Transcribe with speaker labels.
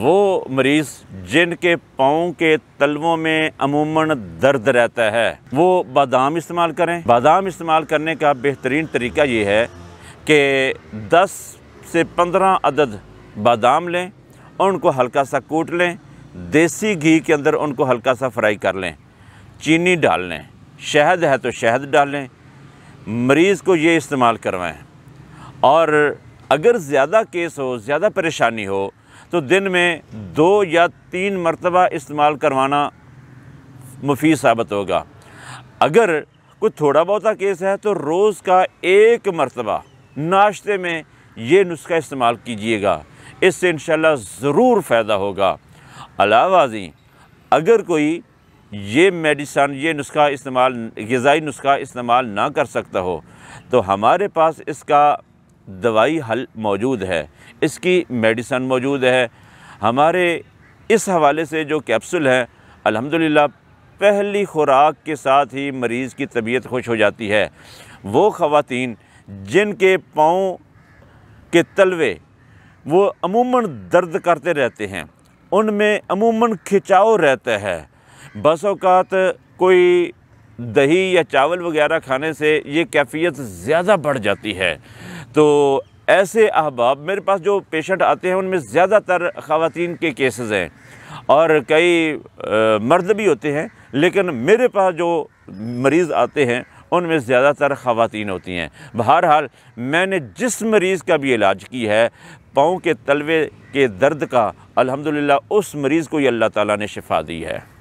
Speaker 1: वो मरीज़ जिनके पाँव के तलवों में अमूमन दर्द रहता है वो बादाम इस्तेमाल करें बादाम इस्तेमाल करने का बेहतरीन तरीका ये है कि 10 से 15 अदद बादाम लें और उनको हल्का सा कूट लें देसी घी के अंदर उनको हल्का सा फ्राई कर लें चीनी डाल लें शहद है तो शहद डाल लें मरीज़ को ये इस्तेमाल करवाएं और अगर ज़्यादा केस हो ज़्यादा परेशानी हो तो दिन में दो या तीन मरतबा इस्तेमाल करवाना मुफीद साबित होगा अगर कोई थोड़ा बहुत केस है तो रोज़ का एक मरतबा नाश्ते में ये नुस्खा इस्तेमाल कीजिएगा इससे इन ज़रूर फ़ायदा होगा अलावाजी अगर कोई ये मेडिसन ये नुस्खा इस्तेमाल गज़ाई नुस्खा इस्तेमाल ना कर सकता हो तो हमारे पास इसका दवाई हल मौजूद है इसकी मेडिसन मौजूद है हमारे इस हवाले से जो कैप्सूल है अल्हम्दुलिल्लाह पहली ख़ुराक के साथ ही मरीज़ की तबीयत खुश हो जाती है वो ख़वातीन जिनके पाँव के तलवे वो अमूमन दर्द करते रहते हैं उनमें अमूमन खिंचाव रहता है बस अवत कोई दही या चावल वगैरह खाने से ये कैफियत ज़्यादा बढ़ जाती है तो ऐसे अहबाब मेरे पास जो पेशेंट आते हैं उनमें ज़्यादातर ख़वान के केसेस हैं और कई मर्द भी होते हैं लेकिन मेरे पास जो मरीज़ आते हैं उनमें ज़्यादातर ख़वान होती हैं बहरहाल मैंने जिस मरीज़ का भी इलाज की है पाँव के तलवे के दर्द का अल्हम्दुलिल्लाह उस मरीज़ को ही अल्लाह ताला ने शिफा दी है